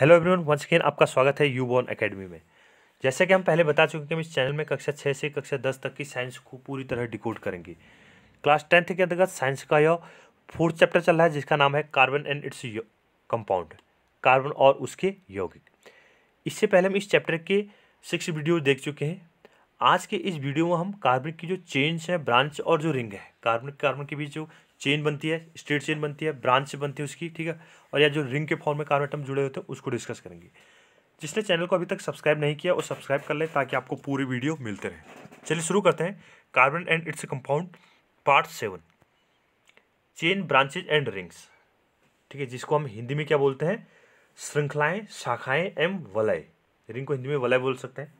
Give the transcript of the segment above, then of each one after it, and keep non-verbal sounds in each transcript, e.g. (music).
hello everyone once again आपका स्वागत है यू बॉर्न अकेडमी में जैसा कि हम पहले बता चुके हैं कि हम इस चैनल में कक्षा छः से कक्षा दस तक की साइंस को पूरी तरह डिकोड करेंगे क्लास टेंथ के अंतर्गत साइंस का यह फोर्थ चैप्टर चल रहा है जिसका नाम है carbon and its compound carbon और उसके यौगिक इससे पहले हम इस चैप्टर के सिक्स वीडियो देख चुके हैं आज के इस वीडियो में हम कार्बन की जो चेन्स है ब्रांच और जो रिंग है कार्बन कार्बन के बीच जो चेन बनती है स्ट्रेट चेन बनती है ब्रांच बनती है उसकी ठीक है और या जो रिंग के फॉर्म में कार्बन जुड़े होते हैं उसको डिस्कस करेंगे जिसने चैनल को अभी तक सब्सक्राइब नहीं किया वो सब्सक्राइब कर लें ताकि आपको पूरी वीडियो मिलते रहे चलिए शुरू करते हैं carbon and its compound part seven chain branches and rings ठीक है जिसको हम हिंदी में क्या बोलते हैं श्रृंखलाएं शाखाएं एम वलय रिंग को हिंदी में वलय बोल सकते हैं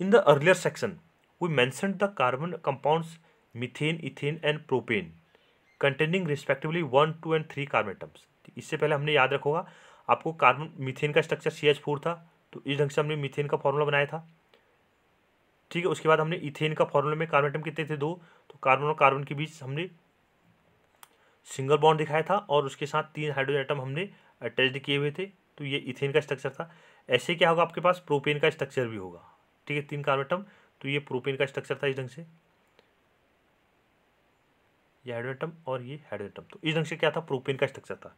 in the earlier section we mentioned the carbon compounds methane ethane and propane containing respectively one two and three carbon atoms इससे पहले हमने याद रखोगा आपको कार्बन मिथेन का स्ट्रक्चर सी एच फोर था तो इस ढंग से हमने मिथेन का फॉर्मूला बनाया था ठीक है उसके बाद हमने इथेन का फॉर्मूला में कार्बन एटम कितने थे दो तो कार्बन और कार्बन के बीच हमने सिंगल बॉन्ड दिखाया था और उसके साथ तीन हाइड्रोजन आइटम हमने अटैच किए हुए थे तो ये इथेन का स्ट्रक्चर था ऐसे क्या होगा आपके पास प्रोपेन का स्ट्रक्चर भी होगा ठीक है तीन कार्बन एटम तो ये प्रोपेन का स्ट्रक्चर था इस ढंग से ये हाइड्रोटम और ये हाइड्रोटम तो इस ढंग से क्या था प्रोपेन का स्ट्रक्चर था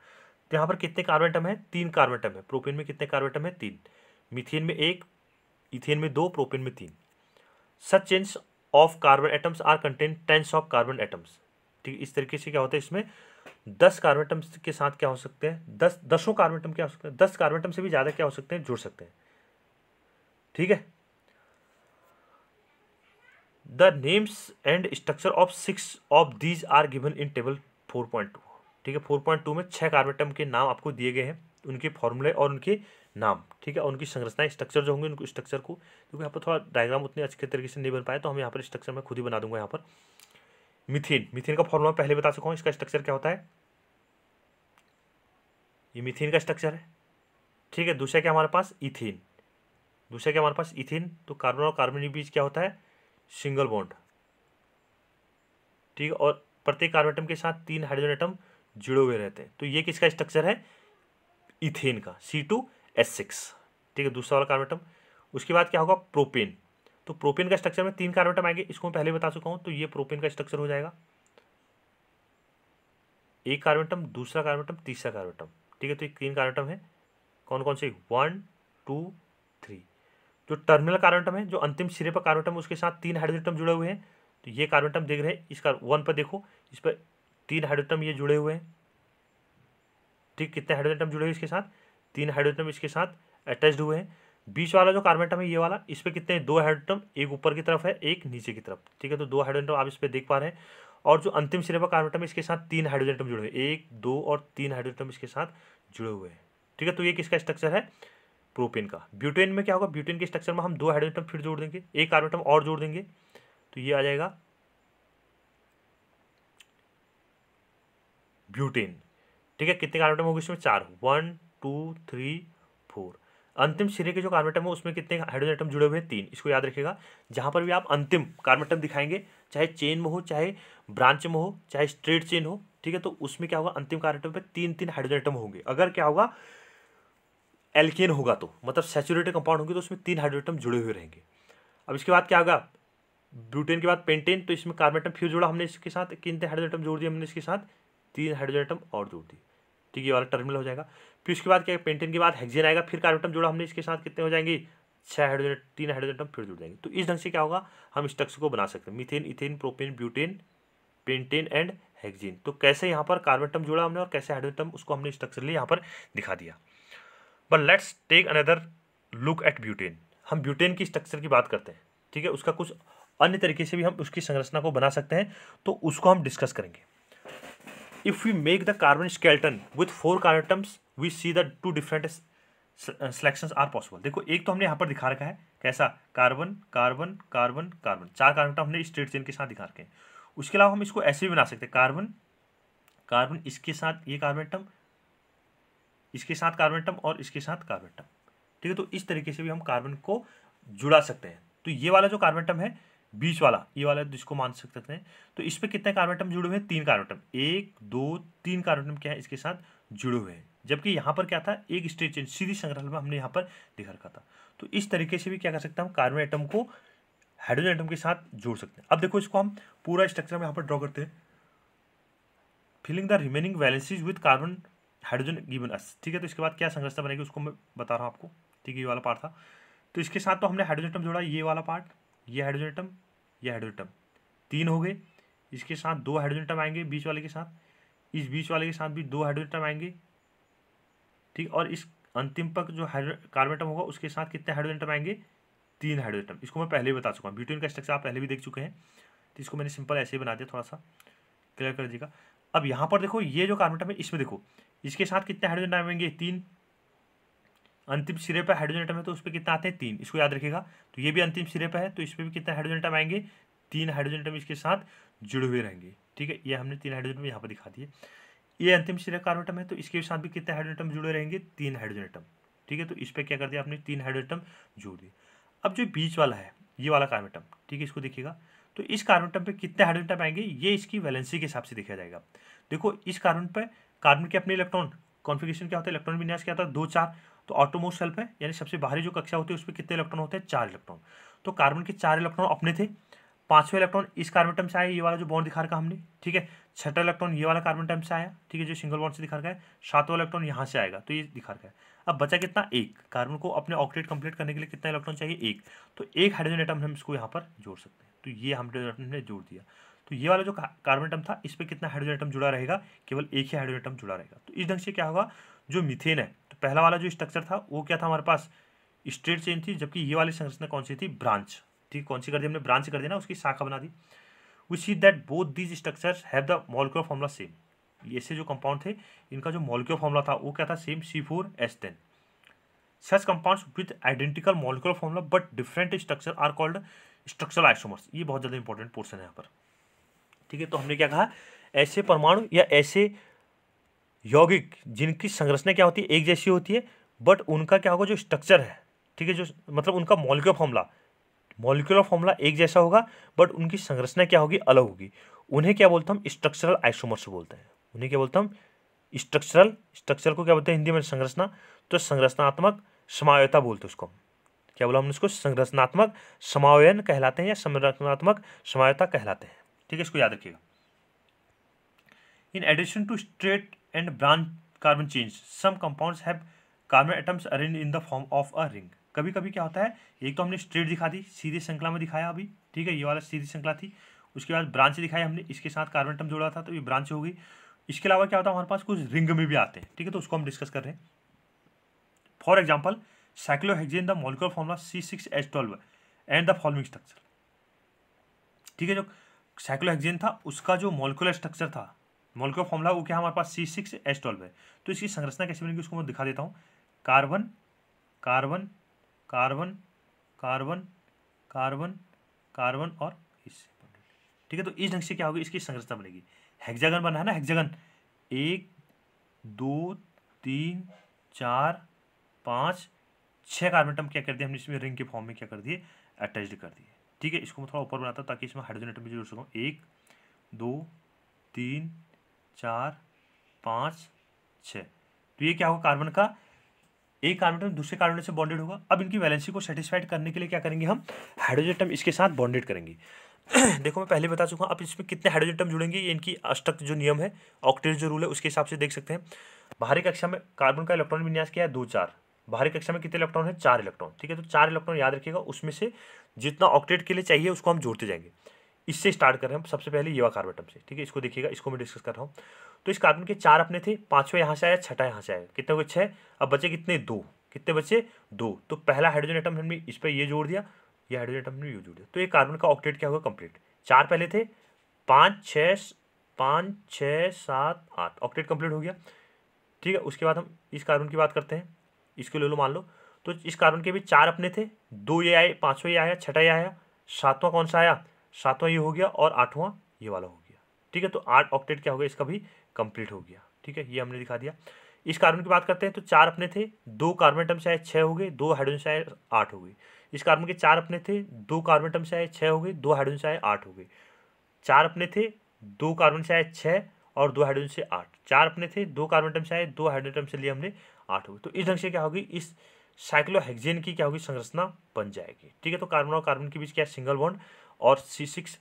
तो यहाँ पर कितने कार्बनटम है तीन कार्बनटम है प्रोपेन में कितने कार्बनटम है तीन मिथेन में एक इथेन में दो प्रोपेन में तीन such chains of carbon atoms are contain tens of carbon atoms ठीक इस तरीके से क्या होता है इसमें दस कार्बन एटम्स के साथ क्या हो सकते हैं दस दसों कार्बन एटम क्या हो सकते हैं दस कार्बन एटम से भी ज़्यादा क्या हो सकते हैं जुड़ सकते हैं ठीक है the names and structure of six of these are given in table four point two ठीक है फोर पॉइंट टू में छः कार्बन टर्म के नाम आपको दिए गए हैं उनके फॉर्मूले और उनके नाम ठीक है उनकी संरचना स्ट्रक्चर जो होंगे उनको स्ट्रक्चर को क्योंकि यहाँ पर थोड़ा डायग्राम उतने अच्छे तरीके से नहीं बन पाए तो हम यहाँ पर स्ट्रक्चर में खुद ही बना दूंगा यहाँ पर मिथिन मिथिन का फॉर्मूला पहले बता चुका हूँ इसका स्ट्रक्चर क्या होता है ये मिथिन का स्ट्रक्चर है ठीक है दूसरा क्या हमारे पास इथिन दूसरा क्या हमारे पास इथिन तो कार्बन और कार्बन के बीच क्या होता है सिंगल बॉन्ड ठीक है और प्रत्येक कार्बन आइटम के साथ तीन हाइड्रोजन आइटम जुड़े हुए रहते हैं तो ये किसका स्ट्रक्चर है इथेन का सी टू एस सिक्स ठीक है दूसरा वाला कार्बन आइटम उसके बाद क्या होगा प्रोपेन तो प्रोपेन का स्ट्रक्चर में तीन कार्बन आइटम आएंगे इसको मैं पहले बता चुका हूं तो ये प्रोपेन का स्ट्रक्चर हो जाएगा एक कार्बन आइटम दूसरा कार्बन आइटम तीसरा कार्बन आइटम ठीक है तो ये तीन कार्बन आइटम है कौन कौन से वन टू जो टर्मिनल कार्बनटम है जो अंतिम सिरे पर कार्बनटम उसके साथ तीन हाइड्रोटम जुड़े हुए हैं तो ये कार्बनटम देख रहे हैं इसका वन पर देखो इस पर तीन हाइड्रोटम ये जुड़े हुए हैं ठीक कितने हाइड्रोजनटम जुड़े हुए इसके साथ तीन हाइड्रोटम इसके साथ अटैच हुए हैं बीच वाला जो कार्बनटम है ये वाला इस पर कितने दो हाइड्रोटम एक ऊपर की तरफ है एक नीचे की तरफ ठीक है तो दो हाइड्रोटम आप इस पर देख पा रहे हैं और जो अंतिम सिरे पर कार्बनटम इसके साथ तीन टम जुड़े हुए एक दो और तीन हाइड्रोटम इसके साथ जुड़े हुए हैं ठीक है तो ये किसका स्ट्रक्चर है प्रोपेन का ब्यूटेन में क्या होगा ब्यूटेन के स्ट्रक्चर में हम दो हाइड्रोजन फिर जोड़ देंगे एक कार्बन और जोड़ देंगे तो ये आ जाएगा ब्यूटेन ठीक है कितने कार्बन आइटम होंगे इसमें चार वन टू थ्री फोर अंतिम सिरे के जो कार्बन आइटम है उसमें कितने हाइड्रोजन आइटम जुड़े हुए हैं तीन इसको याद रखिएगा जहां पर भी आप अंतिम कार्बन दिखाएंगे चाहे चेन में हो चाहे ब्रांच में हो चाहे स्ट्रेट चेन हो ठीक है तो उसमें क्या होगा अंतिम कार्बन आइटम पर तीन तीन हाइड्रोजन आइटम होंगे अगर क्या होगा एल्केन होगा तो मतलब सेचुरेटेड कंपाउंड होंगे तो उसमें तीन हाइड्रोटम जुड़े हुए रहेंगे अब इसके बाद क्या होगा ब्यूटेन के बाद पेंटेन तो इसमें कार्बन फ्यूज जोड़ा हमने इसके साथ कितने हाइड्रोटम जोड़ दिए हमने इसके साथ तीन हाइड्रोटम और जोड़ दिए ठीक है वाला टर्मिनल हो जाएगा फिर उसके बाद क्या पेंटेन के बाद हेक्जेन आएगा फिर कार्बन जोड़ा हमने इसके साथ कितने हो जाएंगे छः हाइड्रोजन तीन हाइड्रोजन फिर जुड़ जाएंगे तो इस ढंग से क्या होगा हम स्ट्रक्चर को बना सकते हैं methane ethane propane butane pentane and hexane तो कैसे यहाँ पर कार्बन टर्म जोड़ा हमने और कैसे हाइड्रोजन उसको हमने लिए यहाँ पर दिखा दिया पर let's take another look at butane हम ब्यूटेन की स्ट्रक्चर की बात करते हैं ठीक है उसका कुछ अन्य तरीके से भी हम उसकी संरचना को बना सकते हैं तो उसको हम डिस्कस करेंगे if we make the carbon skeleton with four carbon we see the two different selections are possible देखो एक तो हमने यहाँ पर दिखा रखा है कैसा कार्बन कार्बन कार्बन कार्बन चार कार्बन हमने स्ट्रेट चेन के साथ दिखा रखे हैं उसके अलावा हम इसको ऐसे भी बना सकते हैं कार्बन कार्बन इसके साथ ये कार्बन एटम इसके साथ कार्बन एटम और इसके साथ कार्बन एटम ठीक है तो इस तरीके से भी हम कार्बन को जुड़ा सकते हैं तो ये वाला जो कार्बन एटम है बीच वाला ये वाला जिसको मान सकते हैं तो इस पर कितने कार्बन एटम जुड़े हुए हैं तीन कार्बन एटम एक दो तीन कार्बन एटम क्या है इसके साथ जुड़े हुए हैं जबकि यहाँ पर क्या था एक स्टेट चेंज सीधी संग्रहालय में हमने यहाँ पर दिखा रखा था तो इस तरीके से भी क्या कर सकते हैं हम कार्बन एटम को हाइड्रोजन एटम के साथ जोड़ सकते हैं अब देखो इसको हम पूरा स्ट्रक्चर में यहाँ पर ड्रॉ करते हैं filling the remaining valencies with carbon hydrogen given us ठीक है तो इसके बाद क्या संरचना बनेगी उसको मैं बता रहा हूँ आपको ठीक है ये वाला पार्ट था तो इसके साथ तो हमने हाइड्रोजन एटम जोड़ा ये वाला पार्ट ये हाइड्रोजन एटम ये हाइड्रोजन एटम तीन हो गए इसके साथ दो हाइड्रोजन एटम आएंगे बीच वाले के साथ इस बीच वाले के साथ भी दो हाइड्रोजन एटम आएंगे ठीक और इस अंतिम पर जो हाइड्रो कार्बन एटम होगा उसके साथ कितने हाइड्रोजन एटम आएंगे तीन हाइड्रोजन एटम इसको मैं पहले भी बता चुका हूँ ब्यूटेन का स्ट्रक्चर आप पहले भी देख चुके हैं तो इसको मैंने सिंपल ऐसे ही बना दिया थोड़ा सा क्लियर कर दीजिएगा अब यहां पर देखो ये जो कार्बन है इसमें देखो इसके साथ कितने हाइड्रोजन आएंगे तीन अंतिम सिरे पर हाइड्रोजन आइटम है तो उस पर कितना आते हैं तीन इसको याद रखेगा तो ये भी अंतिम सिरे पर है तो इसमें भी कितने हाइड्रोजन आइटम आएंगे तीन हाइड्रोजन आइटम इसके साथ जुड़े हुए रहेंगे ठीक है ये हमने तीन हाइड्रोजन यहाँ पर दिखा दिए ये अंतिम सिरे कार्बन आइटम है तो इसके साथ भी कितने हाइड्रोजन आइटम जुड़े रहेंगे तीन हाइड्रोजन आइटम ठीक है तो इस पर क्या कर दिया आपने तीन हाइड्रोजन आइटम जोड़ दिए अब जो बीच वाला है ये वाला कार्बन आइटम ठीक है इसको देखिएगा तो इस कार्बन टर्म पे कितने हाइड्रोजन टर्म आएंगे ये इसकी वैलेंसी के हिसाब से देखा जाएगा देखो इस कार्बन पे कार्बन के अपने इलेक्ट्रॉन कॉन्फिगेशन क्या होता है इलेक्ट्रॉन विन्यास क्या होता है दो चार तो ऑटोमोस सेल्फ है यानी सबसे बाहरी जो कक्षा होती है उसमें कितने इलेक्ट्रॉन होते हैं चार इलेक्ट्रॉन तो कार्बन के चार इलेक्ट्रॉन अपने थे पांचवें इलेक्ट्रॉन इस कार्बन टर्म से आया ये वाला जो बॉन्ड दिखा रहा हमने ठीक है छठा इलेक्ट्रॉन ये वाला कार्बन टर्म से आया ठीक है जो सिंगल बॉन्ड से दिखा रहा है सातवा इलेक्ट्रॉन यहाँ से आएगा तो ये दिखा रहा है अब बचा कितना एक कार्बन को अपने ऑक्टेट कंप्लीट करने के लिए कितना इलेक्ट्रॉन चाहिए एक तो एक हाइड्रोजन आइटम हम इसको यहाँ पर जोड़ सकते हैं तो ये हम ने जोड़ दिया तो ये वाला जो कार्बन एटम था इस पर कितना हाइड्रोजन एटम जुड़ा रहेगा केवल एक ही हाइड्रोजन एटम जुड़ा रहेगा तो इस ढंग से क्या होगा जो मिथेन है तो पहला वाला जो स्ट्रक्चर था वो क्या था हमारे पास स्ट्रेट चेन थी जबकि ये वाली संरचना कौन सी थी ब्रांच ठीक कौन सी कर दी हमने ब्रांच कर देना उसकी शाखा बना दी we see that both these structure have the molecular formula same ऐसे जो कंपाउंड थे इनका जो मॉलिक्यूलर फॉर्मूला था वो क्या था same C four H ten such compound with identical molecular formula but different structure are called structural isomers ये बहुत ज़्यादा इंपॉर्टेंट पोर्सन है यहाँ पर ठीक है तो हमने क्या कहा ऐसे परमाणु या ऐसे यौगिक जिनकी संरचना क्या होती है एक जैसी होती है बट उनका क्या होगा जो स्ट्रक्चर है ठीक है जो मतलब उनका मॉलिक्यूलर फॉर्मूला मॉलिक्यूलर फॉर्मूला एक जैसा होगा बट उनकी संरचना क्या होगी अलग होगी उन्हें क्या बोलते हम स्ट्रक्चरल आइसोमर्स बोलते हैं उन्हें क्या बोलते हम स्ट्रक्चरल स्ट्रक्चर को क्या बोलते हैं हिंदी में संरचना तो संरचनात्मक समायता बोलते हैं उसको हम क्या बोला हमने इसको संरचनात्मक समावयन कहलाते हैं या संरचनात्मक समायता कहलाते हैं ठीक है इसको याद रखिएगा in addition to straight and branch carbon chain some compounds have carbon atoms arrange in the form of a ring कभी कभी क्या होता है एक तो हमने स्ट्रेट दिखा दी सीधे श्रृंखला में दिखाया अभी ठीक है ये वाला सीधी श्रृंखला थी उसके बाद ब्रांच दिखाई हमने इसके साथ कार्बन एटम जोड़ा था तो ये ब्रांच हो गई इसके अलावा क्या होता है हमारे पास कुछ रिंग में भी आते हैं ठीक है तो उसको हम डिस्कस कर रहे हैं for example cyclohexane the molecular formula C six H twelve and the following structure ठीक है जो साइक्लोहेक्सेन था उसका जो मोलिकुलर स्ट्रक्चर था मोलिकुलर फॉर्मूला वो क्या हमारे पास सी सिक्स एच ट्वेल्व है तो इसकी संरचना कैसे बनेगी उसको मैं दिखा देता हूँ carbon carbon carbon carbon carbon carbon और इस ठीक है तो इस ढंग से क्या होगी इसकी संरचना बनेगी हेक्सागन बना है ना हेक्सागन एक दो तीन चार पाँच छः कार्बन एटम क्या कर दिए हमने इसमें रिंग के फॉर्म में क्या कर दिए अटैच कर दिए ठीक है इसको मैं थोड़ा ऊपर बनाता हूँ ताकि इसमें हाइड्रोजन एटम भी जुड़ सकूँ एक दो तीन चार पाँच छः तो ये क्या होगा कार्बन का एक कार्बन एटम दूसरे कार्बन से बॉन्डेड होगा अब इनकी वैलेंसी को सेटिस्फाइड करने के लिए क्या करेंगे हम हाइड्रोजन एटम इसके साथ बॉन्डेड करेंगे (clears throat) देखो मैं पहले बता चुका हूँ अब इसमें कितने हाइड्रोजन एटम जुड़ेंगे ये इनकी अष्टक जो नियम है ऑक्टेट जो रूल है उसके हिसाब से देख सकते हैं बाहरी कक्षा में कार्बन का इलेक्ट्रॉन विन्यास किया है दो चार बाहरी कक्षा में कितने इलेक्ट्रॉन है चार इलेक्ट्रॉन ठीक है तो चार इलेक्ट्रॉन याद रखिएगा उसमें से जितना ऑक्टेट के लिए चाहिए उसको हम जोड़ते जाएंगे इससे स्टार्ट कर रहे हैं सबसे पहले येवा कार्बेटम से ठीक है इसको देखिएगा इसको मैं डिस्कस कर रहा हूँ तो इस कार्बन के चार अपने थे पांचवा यहाँ से आया छठा यहाँ से आया कितने हुए छः अब बचे कितने दो कितने बचे दो तो पहला हाइड्रोजन एटम हमने इस पर ये जोड़ दिया ये हाइड्रोजन एटम हमने ये जोड़ दिया तो ये कार्बन का ऑक्टेट क्या हुआ कंप्लीट चार पहले थे पाँच छः पाँच छः सात आठ ऑक्टेट कंप्लीट हो गया ठीक है उसके बाद हम इस कार्बन की बात करते हैं इसको ले लो मान लो तो इस कार्बन के भी चार अपने थे दो ये आए पाँचवा ये आया छठा ये आया सातवां कौन सा आया सातवां ये हो गया और आठवां ये वाला हो गया ठीक है तो आठ ऑक्टेट क्या हो गया इसका भी कंप्लीट हो गया ठीक है ये हमने दिखा दिया इस कार्बन की बात करते हैं तो चार अपने थे दो कार्बन से आए छः हो गए दो हाइड्रोजन से आए आठ हो गए इस कार्बन के चार अपने थे दो कार्बन से आए छः हो गए दो हाइड्रोजन से आए आठ हो गए चार अपने थे दो कार्बन से आए छः और दो हाइड्रोजन से आठ चार अपने थे दो कार्बन एटम से आए दो हाइड्रोजन से लिए हमने आठ होगी तो इस ढंग से क्या होगी इस साइक्लोहेक्जेन की क्या होगी संरचना बन जाएगी ठीक है तो कार्बन और कार्बन के बीच क्या सिंगल बॉन्ड और सी सिक्स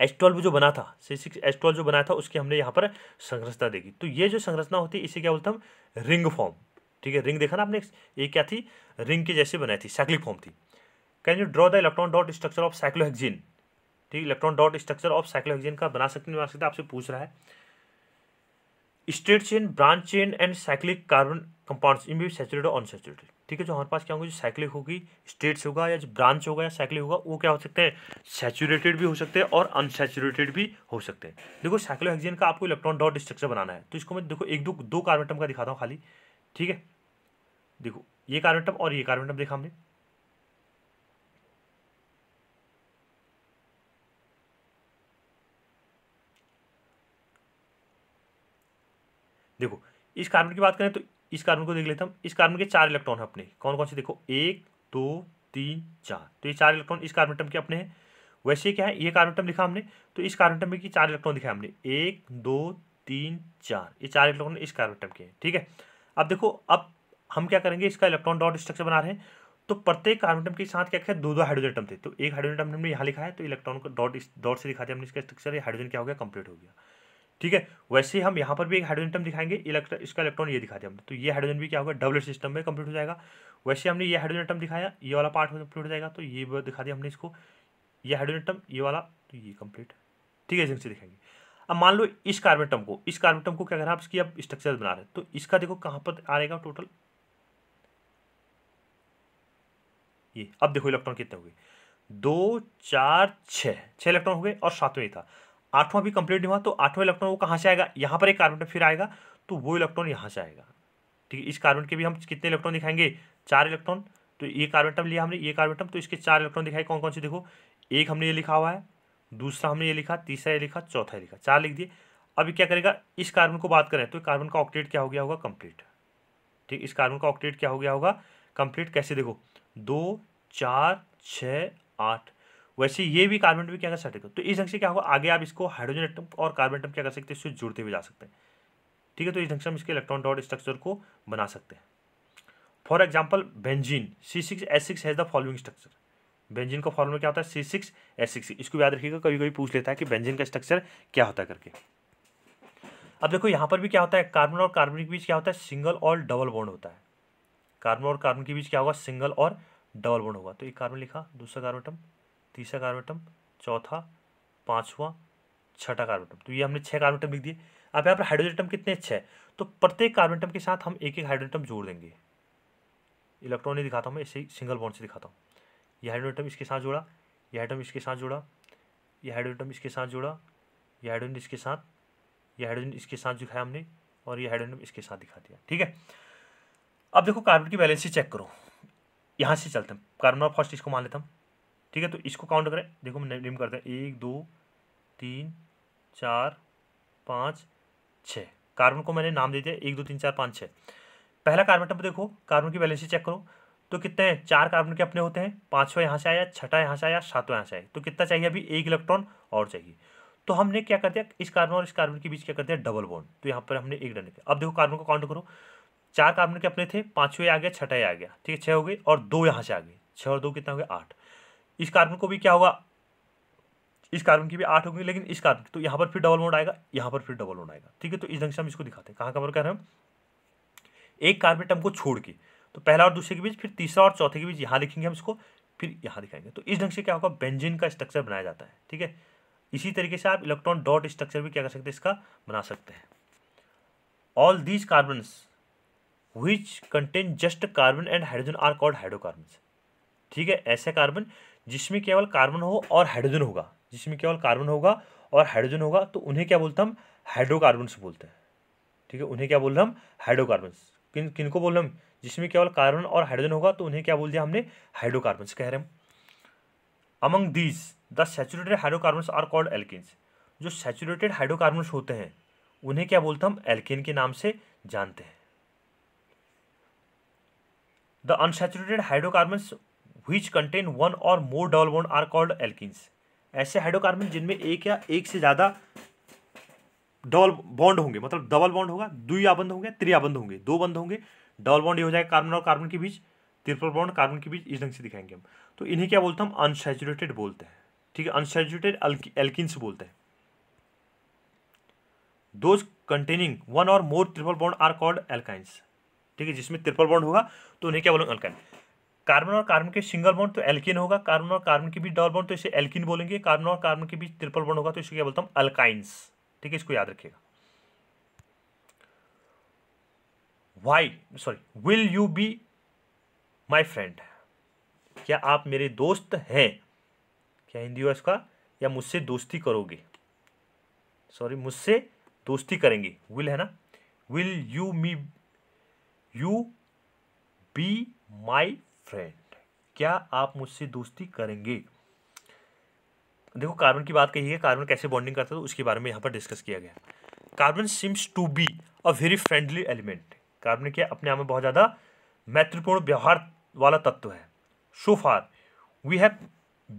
एच ट्वेल्व जो बना था सी सिक्स एच ट्वेल्व जो बनाया था उसकी हमने यहाँ पर संरचना देखी तो ये जो संरचना होती है इसे क्या बोलते हम रिंग फॉर्म ठीक है रिंग देखा ना आपने ये क्या थी रिंग के जैसे बनाई थी साइक्लिक फॉर्म थी can you draw the electron dot structure of cyclohexane ठीक electron dot structure of cyclohexane का बना सकते नहीं बना सकते आपसे पूछ रहा है straight chain branch chain and cyclic carbon compounds इन भी सैचुरेटेड और अनसेचुरेटेड ठीक है जो हमारे पास क्या होगा जो साइक्लिक होगी स्ट्रेट्स होगा या जो ब्रांच होगा या साइक्लिक होगा वो क्या हो सकते हैं सैचुरेटेड भी हो सकते हैं और अनसेचुरेटेड भी हो सकते हैं देखो साइक्लोहेक्सिन का आपको इलेक्ट्रॉन डॉट स्ट्रक्चर बनाना है तो इसको मैं देखो एक दो दो कार्बन का दिखाता हूँ खाली ठीक है देखो ये कार्बन और ये कार्बन देखा हमने इस कार्बन की बात करें तो इस कार्बन को देख लेते हैं हम इस कार्बन के चार इलेक्ट्रॉन हैं अपने कौन कौन से देखो एक दो तीन चार तो ये चार इलेक्ट्रॉन इस कार्बन टर्म के अपने हैं वैसे क्या है ये कार्बन टर्म लिखा हमने तो इस कार्बन टर्म की चार इलेक्ट्रॉन दिखाए हमने एक दो तीन चार ये चार इलेक्ट्रॉन इस कार्बन टर्म के हैं ठीक है अब देखो अब हम क्या करेंगे इसका इलेक्ट्रॉन डॉट स्ट्रक्चर बना रहे हैं तो प्रत्येक कार्बन टर्म के साथ क्या क्या दो दो हाइड्रोजन टर्म थे तो एक हाइड्रोजन टर्म हमने यहाँ लिखा है तो इलेक्ट्रॉन को डॉट डॉट से दिखा दिया हमने इसका स्ट्रक्चर हाइड्रोजन क्या हो गया कंप्लीट हो गया ठीक है वैसे हम यहाँ पर भी एक हाइड्रोजन टर्म दिखाएंगे इलेक्ट्रॉन इसका इलेक्ट्रॉन ये दिखाते हैं हमने तो ये हाइड्रोजन भी क्या होगा डबल सिस्टम में कंप्लीट हो जाएगा वैसे हमने ये हाइड्रोजन टर्म दिखाया ये वाला पार्ट कंप्लीट हो जाएगा तो ये दिखा दिया हमने इसको ये हाइड्रोजन टर्म ये वाला तो ये कंप्लीट ठीक है इस से दिखाएंगे अब मान लो इस कार्बन टर्म को इस कार्बन टर्म को क्या करना आप इसकी अब स्ट्रक्चर बना रहे तो इसका देखो कहाँ पर आ रहेगा टोटल ये अब देखो इलेक्ट्रॉन कितने हो गए दो चार छः छः इलेक्ट्रॉन हो गए और सातवें था आठवां भी कंप्लीट नहीं हुआ तो आठवां इलेक्ट्रॉन वो कहाँ से आएगा यहाँ पर एक कार्बन फिर आएगा तो वो इलेक्ट्रॉन यहाँ से आएगा ठीक है इस कार्बन के भी हम कितने इलेक्ट्रॉन दिखाएंगे चार इलेक्ट्रॉन तो ये कार्बन लिया हमने ये कार्बन तो इसके चार इलेक्ट्रॉन दिखाए कौन कौन से देखो एक हमने ये लिखा हुआ है दूसरा हमने ये लिखा तीसरा ये लिखा चौथा ये लिखा चार लिख दिए अभी क्या करेगा इस कार्बन को बात करें तो कार्बन का ऑक्टेट क्या हो गया होगा कंप्लीट ठीक इस कार्बन का ऑक्टेट क्या हो गया होगा कंप्लीट कैसे देखो दो चार छ आठ वैसे ये भी कार्बन भी क्या कर सकते तो इस ढंग से क्या होगा आगे आप इसको हाइड्रोजन एटम और कार्बन एटम क्या कर सकते हैं इससे जुड़ते हुए जा सकते हैं ठीक है तो इस ढंग से हम इसके इलेक्ट्रॉन डॉट स्ट्रक्चर को बना सकते हैं for example benzene C six H six has the following structure benzene का फॉर्मूला क्या होता है सी सिक्स एस सिक्स इसको याद रखिएगा कभी कभी पूछ लेता है कि बेंजिन का स्ट्रक्चर क्या होता है करके अब देखो यहाँ पर भी क्या होता है कार्बन और कार्बन के बीच क्या होता है सिंगल और डबल बॉन्ड होता है कार्बन और कार्बन के बीच क्या होगा सिंगल और डबल बॉन्ड होगा तो एक कार्बन लिखा दूसरा कार्बन एटम तीसरा कार्बोटम चौथा पांचवा छठा कार्बेटम तो ये हमने छह कार्बेटम लिख दिए अब यहाँ पर हाइड्रोजन कितने छः तो प्रत्येक कार्बन के साथ हम एक एक हाइड्रोजन जोड़ देंगे इलेक्ट्रॉन ही दिखाता हूँ मैं इसे सिंगल बॉन्ड से दिखाता हूँ यह हाइड्रोजन इसके साथ जोड़ा यह हाइड्रोजन इसके साथ जोड़ा यह हाइड्रोजन इसके साथ जोड़ा यह हाइड्रोजन इसके साथ यह हाइड्रोजन इसके साथ दिखाया हमने और यह हाइड्रोजन इसके साथ दिखा दिया ठीक है अब देखो कार्बन की बैलेंसी चेक करो यहाँ से चलते हैं कार्बन और फर्स्ट इसको मान लेता हूँ ठीक है तो इसको काउंट करें देखो मैं नेम करते हैं एक दो तीन चार पाँच छः कार्बन को मैंने नाम दे दिया एक दो तीन चार पाँच छः पहला कार्बन टर्म देखो कार्बन की बैलेंसी चेक करो तो कितने हैं चार कार्बन के अपने होते हैं पाँचवा यहाँ से आया छठा यहाँ से आया सातवा यहाँ से आया तो कितना चाहिए अभी एक इलेक्ट्रॉन और चाहिए तो हमने क्या कर दिया इस कार्बन और इस कार्बन के बीच क्या कर दिया डबल बॉन्ड तो यहाँ पर हमने एक डन किया अब देखो कार्बन को काउंट करो चार कार्बन के अपने थे पाँचवें आ गया छठा आ गया ठीक है छः हो गए और दो यहाँ से आ गए छः और दो कितना हो गया आठ इस कार्बन को भी क्या होगा इस कार्बन की भी आठ होगी लेकिन इस कार्बन तो यहां पर फिर डबल मोड आएगा यहां पर फिर डबल मोड आएगा ठीक है तो इस ढंग से हम इसको दिखाते हैं कहां कवर कर रहे हैं एक कार्बन टम को छोड़ के तो पहला और दूसरे के बीच फिर तीसरा और चौथे के बीच यहां लिखेंगे हम इसको फिर यहां दिखाएंगे तो इस ढंग से क्या होगा बेंजिन का स्ट्रक्चर बनाया जाता है ठीक है इसी तरीके से आप इलेक्ट्रॉन डॉट स्ट्रक्चर भी क्या कर सकते हैं इसका बना सकते हैं all these carbon which contain just carbon and hydrogen are called hydrocarbon ठीक है ऐसे कार्बन जिसमें केवल कार्बन हो और हाइड्रोजन होगा जिसमें केवल कार्बन होगा और हाइड्रोजन होगा तो उन्हें क्या बोलते हम हाइड्रोकार्बन्स बोलते हैं ठीक है उन्हें क्या बोल रहे हम हाइड्रोकार्बन्स किन किन को बोल रहे हम जिसमें केवल कार्बन और हाइड्रोजन होगा तो उन्हें क्या बोल दिया हमने हाइड्रोकार्बन्स कह रहे हम among these the saturated hydrocarbons are called alkanes जो सेचुरेटेड हाइड्रोकार्बन्स होते हैं उन्हें क्या बोलते हम एल्किन के नाम से जानते हैं the unsaturated hydrocarbons which contain one or more double bond are called alkenes ऐसे हाइड्रोकार्बन जिनमें एक या एक से ज़्यादा डबल बॉन्ड होंगे मतलब डबल बॉन्ड होगा दुई आबंध होंगे त्रियाबंध होंगे दो बंद होंगे डबल बॉन्ड ये हो जाएगा कार्बन और कार्बन के बीच त्रिपल बॉन्ड कार्बन के बीच इस ढंग से दिखाएंगे हम तो इन्हें क्या बोलते हैं हम अनसेचुरेटेड बोलते हैं ठीक है अनसेचुरेटेड एल्किन्स बोलते हैं those containing one or more triple bond are called alkynes ठीक है जिसमें ट्रिपल बॉन्ड होगा तो उन्हें क्या बोलेंगे अल्काइन कार्बन और कार्बन के सिंगल बॉन्ड तो एल्किन होगा कार्बन और कार्बन के बीच डबल बॉन्ड तो इसे एल्किन बोलेंगे कार्बन और कार्बन के बीच ट्रिपल बॉन्ड होगा तो इसे क्या बोलता हूँ अल्काइंस ठीक है इसको याद रखिएगा why sorry will you be my friend क्या आप मेरे दोस्त हैं क्या हिंदी हुआ इसका या मुझसे दोस्ती करोगे सॉरी मुझसे दोस्ती करेंगे विल है ना will you me you be my friend क्या आप मुझसे दोस्ती करेंगे देखो कार्बन की बात कही है कार्बन कैसे बॉन्डिंग करता है तो उसके बारे में यहाँ पर डिस्कस किया गया carbon seems to be a very friendly element carbon क्या अपने आप में बहुत ज़्यादा मैत्रीपूर्ण व्यवहार वाला तत्व है so far we have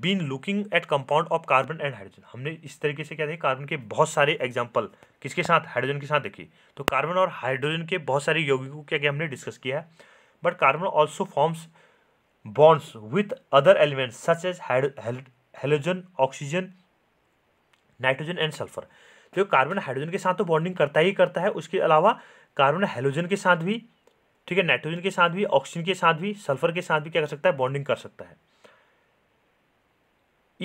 been looking at compound of carbon and hydrogen हमने इस तरीके से क्या देखा कार्बन के बहुत सारे एग्जाम्पल किसके साथ हाइड्रोजन के साथ देखे तो कार्बन और हाइड्रोजन के बहुत सारे यौगिकों को क्या क्या हमने डिस्कस किया है but carbon also forms bonds with other elements such as halogen oxygen nitrogen and sulphur तो कार्बन हाइड्रोजन के साथ तो बॉन्डिंग करता ही करता है उसके अलावा कार्बन हाइड्रोजन के साथ भी ठीक है नाइट्रोजन के साथ भी ऑक्सीजन के साथ भी सल्फर के साथ भी क्या कर सकता है बॉन्डिंग कर सकता है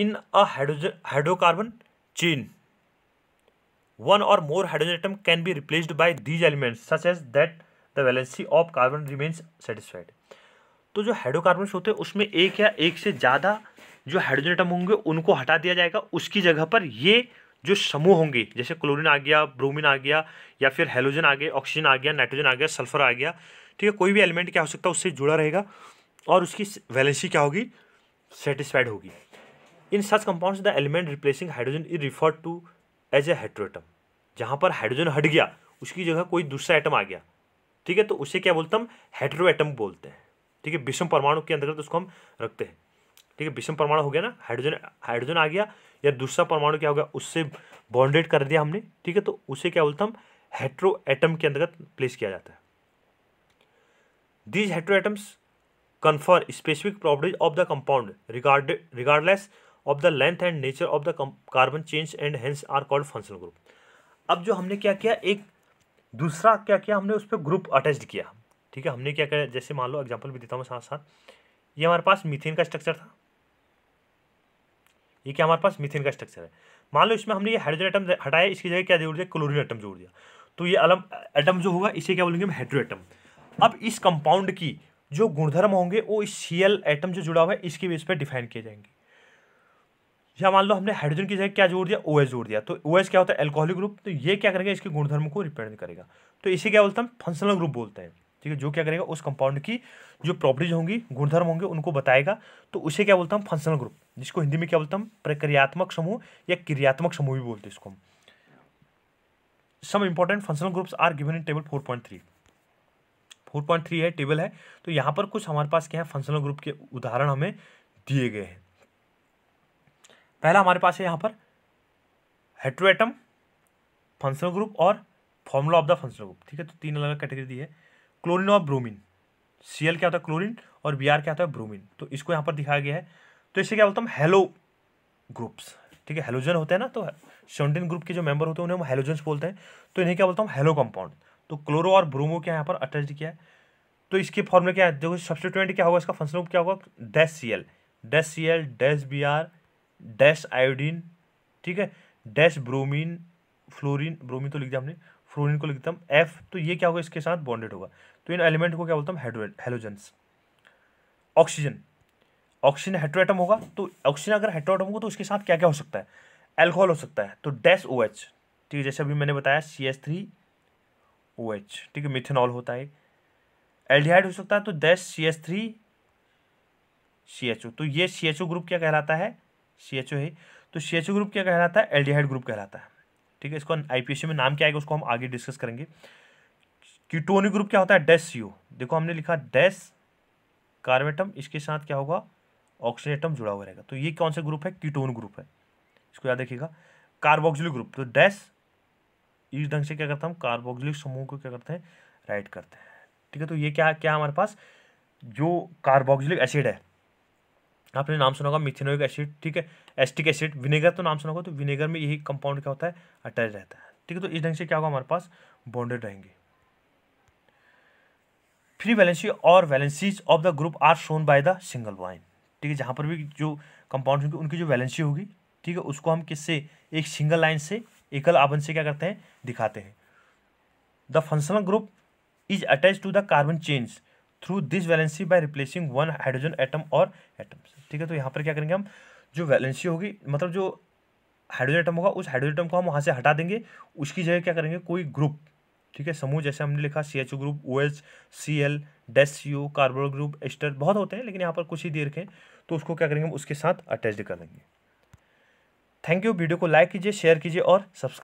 in a hydrogen hydrocarbon chain one or more hydrogen atom can be replaced by these elements such as that the valency of carbon remains satisfied तो जो हाइड्रोकार्बन्स होते हैं उसमें एक या एक से ज़्यादा जो हाइड्रोजन होंगे उनको हटा दिया जाएगा उसकी जगह पर ये जो समूह होंगे जैसे क्लोरीन आ गया ब्रोमीन आ गया या फिर हेलोजन आ गया ऑक्सीजन आ गया नाइट्रोजन आ गया सल्फर आ गया ठीक है कोई भी एलिमेंट क्या हो सकता है उससे जुड़ा रहेगा और उसकी वैलेंसी क्या होगी सेटिस्फाइड होगी in such compounds the element replacing hydrogen is referred to as a heteroatom जहाँ पर हाइड्रोजन हट गया उसकी जगह कोई दूसरा एटम आ गया ठीक है तो उसे क्या बोलते हम हाइड्रो एटम बोलते हैं ठीक है विषम परमाणु के अंतर्गत उसको हम रखते हैं ठीक है विषम परमाणु हो गया ना हाइड्रोजन हाइड्रोजन आ गया या दूसरा परमाणु क्या हो गया उससे बॉन्डेड कर दिया हमने ठीक है तो उसे क्या बोलते हम हेट्रो एटम के अंतर्गत प्लेस किया जाता है these hetero atoms confer specific properties of the compound regard regardless of the length and nature of the carbon chain and hence are called functional group अब जो हमने क्या किया एक दूसरा क्या किया हमने उस पर ग्रुप अटैच किया ठीक है हमने क्या करा जैसे मान लो एग्जाम्पल भी देता हूँ साथ साथ ये हमारे पास मिथेन का स्ट्रक्चर था ये क्या हमारे पास मिथेन का स्ट्रक्चर है मान लो इसमें हमने ये हाइड्रोजन आइटम हटाया इसकी जगह क्या जोड़ दिया क्लोरिन आइटम जोड़ दिया तो ये अलम आइटम जो होगा इसे क्या बोलेंगे हम हाइड्रो एटम अब इस कंपाउंड की जो गुणधर्म होंगे वो इस सी एल आइटम जो जुड़ा हुआ है इसके बेस पर डिफाइन किए जाएंगे या मान लो हमने हाइड्रोजन की जगह क्या जोड़ दिया ओ जोड़ दिया तो ओ क्या होता है एल्कोहलिक ग्रुप तो ये क्या करेगा इसके गुणधर्म को रिप्रेजेंट करेगा तो इसे क्या बोलते हैं फंक्शनल ग्रुप बोलते हैं ठीक है जो क्या करेगा उस कंपाउंड की जो प्रॉपर्टीज होंगी गुणधर्म होंगे उनको बताएगा तो उसे क्या बोलता हूँ फंक्शनल ग्रुप जिसको हिंदी में क्या बोलता हूँ प्रक्रियात्मक समूह या क्रियात्मक समूह भी बोलते हैं इसको हम some important functional groups are given in table four point three four point three है टेबल है तो यहाँ पर कुछ हमारे पास क्या है फंक्शनल ग्रुप के उदाहरण हमें दिए गए हैं पहला हमारे पास है यहाँ पर हेट्रोएटम फंक्शनल ग्रुप और formula of the functional group ठीक है तो तीन अलग अलग कैटेगरी दी है क्लोरिन और ब्रोमिन सी क्या होता है क्लोरिन और बी क्या होता है ब्रोमिन तो इसको यहाँ पर दिखाया गया है तो इससे क्या बोलते हैं हेलो ग्रुप्स ठीक है हेलोजन होते हैं ना तो सेवनटीन ग्रुप के जो मेंबर होते हैं उन्हें हम हेलोजन बोलते हैं तो इन्हें क्या बोलता हूँ हेलो कंपाउंड तो क्लोरो और ब्रोमो क्या यहाँ पर अटैच किया है तो इसके में क्या है देखो सब्सटीट्यूएंट क्या होगा इसका फंक्शन क्या होगा dash C L dash C L dash B R dash iodine ठीक है डैश ब्रोमिन फ्लोरिन ब्रोमिन तो लिख दिया हमने फ्लोरिन को लिखता हम एफ तो ये क्या होगा इसके साथ बॉन्डेड होगा तो इन एलिमेंट को क्या बोलते हैं हेलोजेंस ऑक्सीजन ऑक्सीजन हेट्रोएटम होगा तो ऑक्सीजन अगर हेट्रोएटम होगा तो उसके साथ क्या क्या हो सकता है एल्कोहल हो सकता है तो डैश ओ एच ठीक है जैसे अभी मैंने बताया C H three O H ठीक है मिथेनॉल होता है एल्डिहाइड हो सकता है तो dash C H three C H O तो ये सी एच ओ ग्रुप क्या कहलाता है सी एच ओ है तो सी एच ओ ग्रुप क्या कहलाता है एल्डिहाइड ग्रुप कहलाता है ठीक है इसको आई पी एस में नाम क्या आएगा उसको हम आगे डिस्कस करेंगे क्यूटोनिक ग्रुप क्या होता है डेस यू देखो हमने लिखा डेस कार्बेटम इसके साथ क्या होगा ऑक्सीजन जुड़ा हुआ रहेगा तो ये कौन सा ग्रुप है कीटोन ग्रुप है इसको याद रखिएगा कार्बोक्सिलिक ग्रुप तो डैस इस ढंग से क्या करता हम कार्बोक्सिलिक समूह को क्या करते हैं राइट करते हैं ठीक है तो ये क्या क्या हमारे पास जो कार्बोक्सिलिक एसिड है आपने नाम सुना होगा मिथिनोइक एसिड ठीक है एस्टिक एसिड विनेगर तो नाम सुना होगा तो विनेगर में यही कंपाउंड क्या होता है अटैच रहता है ठीक है तो इस ढंग से क्या होगा हमारे पास बॉन्डेड रहेंगे free valency or valencies of the group are shown by the single line ठीक है जहाँ पर भी जो कंपाउंड होंगे उनकी जो बैलेंसी होगी ठीक है उसको हम किससे एक सिंगल लाइन से एकल आवन से क्या करते हैं दिखाते हैं the functional group is attach to the carbon chain through this valency by replacing one hydrogen atom or atoms ठीक है तो यहाँ पर क्या करेंगे हम जो वैलेंसी होगी मतलब जो हाइड्रोजन एटम होगा उस हाइड्रोजन एटम को हम वहाँ से हटा देंगे उसकी जगह क्या करेंगे कोई ग्रुप ठीक है समूह जैसे हमने लिखा C H group O H C L dash C O carbo group ester बहुत होते हैं लेकिन यहाँ पर कुछ ही देर रखें तो उसको क्या करेंगे हम उसके साथ अटैच कर देंगे थैंक यू वीडियो को लाइक कीजिए शेयर कीजिए और सब्सक्राइब